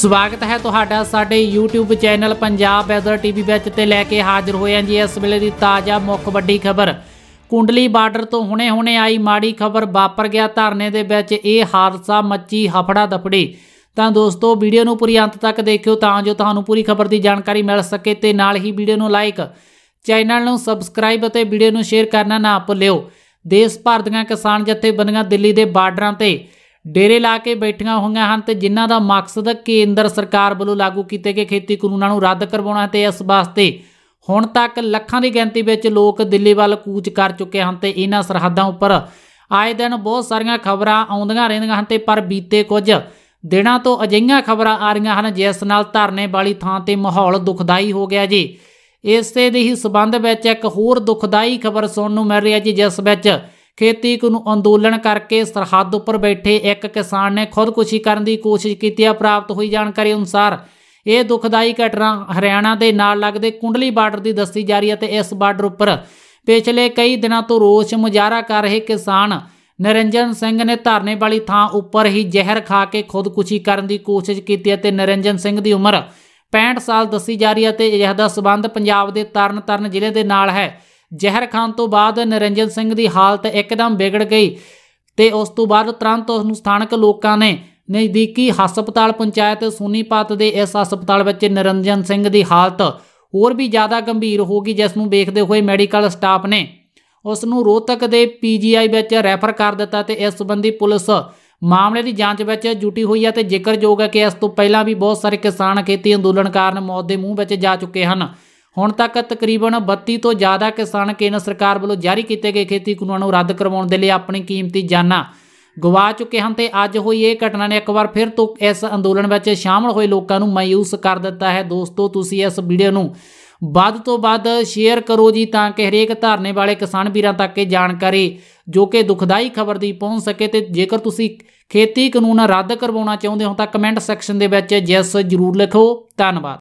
ਸਵਾਗਤ ਹੈ ਤੁਹਾਡਾ ਸਾਡੇ YouTube channel Punjab weather TV ਵਿੱਚ ਤੇ ਲੈ ਕੇ ਹਾਜ਼ਰ ਹੋਏ ਹਾਂ ਜੀ ਇਸ ਵੇਲੇ ਦੀ ਤਾਜ਼ਾ ਮੁੱਖ ਵੱਡੀ ਖਬਰ ਕੁੰਡਲੀ ਬਾਰਡਰ ਤੋਂ ਹੁਣੇ-ਹੁਣੇ ਆਈ ਮਾੜੀ ਖਬਰ ਵਾਪਰ ਗਿਆ ਧਰਨੇ ਦੇ ਵਿੱਚ ਇਹ ਹਾਦਸਾ ਮੱਚੀ ਹਫੜਾ ਦਫੜੀ ਤਾਂ ਦੋਸਤੋ ਵੀਡੀਓ ਨੂੰ ਪੂਰੀ ਅੰਤ ਤੱਕ ਦੇਖਿਓ ਤਾਂ ਜੋ ਤੁਹਾਨੂੰ ਪੂਰੀ ਖਬਰ ਦੀ ਜਾਣਕਾਰੀ ਮਿਲ ਸਕੇ ਤੇ ਨਾਲ ਹੀ ਵੀਡੀਓ ਨੂੰ ਲਾਈਕ ਚੈਨਲ ਨੂੰ ਸਬਸਕ੍ਰਾਈਬ ਅਤੇ ਵੀਡੀਓ ਨੂੰ ਸ਼ੇਅਰ ਕਰਨਾ ਨਾ ਭੁੱਲਿਓ ਦੇਸ਼ ਭਰ ਦੀਆਂ ਕਿਸਾਨ ਜਥੇਬੰਦੀਆਂ ਦਿੱਲੀ ਦੇ ਬਾਰਡਰਾਂ ਤੇ ਡੇਰੇ ਲਾ ਕੇ ਬੈਠੀਆਂ ਹੋਈਆਂ ਹਨ ਤੇ ਜਿਨ੍ਹਾਂ ਦਾ ਮਕਸਦ ਕੇਂਦਰ ਸਰਕਾਰ ਵੱਲੋਂ ਲਾਗੂ ਕੀਤੇ ਗਏ ਖੇਤੀ ਕਾਨੂੰਨਾਂ ਨੂੰ ਰੱਦ ਕਰਵਾਉਣਾ ਤੇ ਇਸ ਵਾਸਤੇ ਹੁਣ ਤੱਕ ਲੱਖਾਂ ਦੀ ਗਿਣਤੀ ਵਿੱਚ ਲੋਕ ਦਿੱਲੀ ਵੱਲ ਕੂਚ ਕਰ ਚੁੱਕੇ ਹਨ ਤੇ ਇਹਨਾਂ ਸਰਹੱਦਾਂ ਉੱਪਰ ਆਏ ਦਿਨ ਬਹੁਤ ਸਾਰੀਆਂ ਖਬਰਾਂ ਆਉਂਦੀਆਂ ਰਹਿੰਦੀਆਂ ਹਨ ਤੇ ਪਰ ਬੀਤੇ ਕੁਝ ਦਿਨਾਂ ਤੋਂ ਅਜਿਹੀਆਂ ਖਬਰਾਂ ਆ ਰਹੀਆਂ ਹਨ ਜਿਸ ਨਾਲ ਧਰਨੇ ਵਾਲੀ ਥਾਂ ਤੇ ਮਾਹੌਲ ਦੁਖਦਾਈ ਹੋ ਗਿਆ ਜੀ ਇਸੇ ਦੇ ਹੀ ਸਬੰਧ ਵਿੱਚ ਇੱਕ ਹੋਰ ਦੁਖਦਾਈ ਖਬਰ ਸੁਣਨ ਨੂੰ ਮਿਲ ਰਹੀ ਹੈ ਜੀ ਜਿਸ ਵਿੱਚ ਖੇਤੀ ਨੂੰ ਅੰਦੋਲਨ ਕਰਕੇ ਸਰਹੱਦ ਉੱਪਰ ਬੈਠੇ ਇੱਕ ਕਿਸਾਨ ਨੇ ਖੁਦਕੁਸ਼ੀ ਕਰਨ ਦੀ ਕੋਸ਼ਿਸ਼ ਕੀਤੀ ਆ ਪ੍ਰਾਪਤ ਹੋਈ ਜਾਣਕਾਰੀ ਅਨੁਸਾਰ ਇਹ ਦੁਖਦਾਈ ਘਟਨਾ ਹਰਿਆਣਾ ਦੇ ਨਾਲ ਲੱਗਦੇ ਕੁੰਡਲੀ ਬਾਰਡਰ ਦੀ ਦੱਸੀ ਜਾ ਰਹੀ ਹੈ ਤੇ ਇਸ ਬਾਰਡਰ ਉੱਪਰ ਪਿਛਲੇ ਕਈ ਦਿਨਾਂ ਤੋਂ ਰੋਸ ਮੁਜ਼ਾਹਰਾ ਕਰ ਰਹੇ ਕਿਸਾਨ ਨਰਿੰਜਨ ਸਿੰਘ ਨੇ ਧਰਨੇ ਵਾਲੀ ਥਾਂ ਉੱਪਰ ਹੀ ਜ਼ਹਿਰ ਖਾ ਕੇ ਖੁਦਕੁਸ਼ੀ ਕਰਨ ਦੀ ਕੋਸ਼ਿਸ਼ ਕੀਤੀ ਹੈ ਤੇ ਨਰਿੰਜਨ ਸਿੰਘ ਦੀ ਉਮਰ 65 ਸਾਲ ਦੱਸੀ ਜਾ ਰਹੀ ਹੈ ਤੇ ਇਹਦਾ ਦਾ ਸਬੰਧ ਪੰਜਾਬ ਦੇ ਤਰਨਤਾਰਨ ਜ਼ਿਲ੍ਹੇ ਦੇ ਨਾਲ ਹੈ ਜ਼ਹਿਰ ਖਾਣ ਤੋਂ ਬਾਅਦ ਨਰਿੰਜਨ ਸਿੰਘ ਦੀ ਹਾਲਤ ਇੱਕਦਮ ਵਿਗੜ ਗਈ ਤੇ ਉਸ ਤੋਂ ਬਾਅਦ ਤੁਰੰਤ ਉਸ ਨੂੰ ਸਥਾਨਕ ਲੋਕਾਂ ਨੇ ਨਜ਼ਦੀਕੀ ਹਸਪਤਾਲ ਪੰਚਾਇਤ ਤੇ ਦੇ ਇਸ ਹਸਪਤਾਲ ਵਿੱਚ ਨਰਿੰਜਨ ਸਿੰਘ ਦੀ ਹਾਲਤ ਹੋਰ ਵੀ ਜ਼ਿਆਦਾ ਗੰਭੀਰ ਹੋ ਗਈ ਜਿਸ ਨੂੰ ਦੇਖਦੇ ਹੋਏ ਮੈਡੀਕਲ ਸਟਾਫ ਨੇ ਉਸ ਨੂੰ ਰੋਤਕ ਦੇ ਪੀਜੀਆਈ ਵਿੱਚ ਰੈਫਰ ਕਰ ਦਿੱਤਾ ਤੇ ਇਸ ਸੰਬੰਧੀ ਪੁਲਿਸ ਮਾਮਲੇ ਦੀ ਜਾਂਚ ਵਿੱਚ ਜੁਟੀ ਹੋਈ ਹੈ ਤੇ ਜ਼ਿਕਰਯੋਗ ਹੈ ਕਿ ਇਸ ਤੋਂ ਪਹਿਲਾਂ ਵੀ ਬਹੁਤ ਸਾਰੇ ਕਿਸਾਨ ਖੇਤੀ ਅੰਦੋਲਨ ਕਾਰਨ ਮੌਤ ਦੇ ਮੂੰਹ ਵਿੱਚ ਜਾ ਚੁੱਕੇ ਹਨ ਹੁਣ ਤੱਕ ਤਕਰੀਬਨ 32 ਤੋਂ ਜ਼ਿਆਦਾ ਕਿਸਾਨ ਕੇਂਦਰ ਸਰਕਾਰ ਵੱਲੋਂ ਜਾਰੀ ਕੀਤੇ ਗਏ ਖੇਤੀ ਕਾਨੂੰਨਾਂ ਨੂੰ ਰੱਦ ਕਰਵਾਉਣ ਦੇ ਲਈ ਆਪਣੀ ਕੀਮਤੀ ਜਾਨਾਂ ਗਵਾ ਚੁੱਕੇ ਹਨ ਤੇ ਅੱਜ ਹੋਈ ਇਹ ਘਟਨਾ ਨੇ ਇੱਕ ਵਾਰ ਫਿਰ ਤੋਂ ਇਸ ਅੰਦੋਲਨ ਵਿੱਚ ਸ਼ਾਮਲ ਹੋਏ ਲੋਕਾਂ ਨੂੰ ਮਾਇੂਸ ਕਰ ਦਿੱਤਾ ਹੈ ਦੋਸਤੋ ਤੁਸੀਂ ਇਸ ਵੀਡੀਓ ਨੂੰ ਵੱਧ ਤੋਂ ਵੱਧ ਸ਼ੇਅਰ ਕਰੋ ਜੀ ਤਾਂ ਕਿ ਹਰੇਕ ਧਾਰਨੇ ਵਾਲੇ ਕਿਸਾਨ ਵੀਰਾਂ ਤੱਕ ਇਹ ਜਾਣਕਾਰੀ ਜੋ ਕਿ ਦੁਖਦਾਈ ਖਬਰ ਦੀ ਪਹੁੰਚ ਸਕੇ ਤੇ ਜੇਕਰ ਤੁਸੀਂ ਖੇਤੀ ਕਾਨੂੰਨ ਰੱਦ ਕਰਵਾਉਣਾ ਚਾਹੁੰਦੇ ਹੋ ਤਾਂ ਕਮੈਂਟ ਸੈਕਸ਼ਨ ਦੇ ਵਿੱਚ ਜੈਸ ਜ਼ਰੂਰ ਲਿਖੋ ਧੰਨਵਾਦ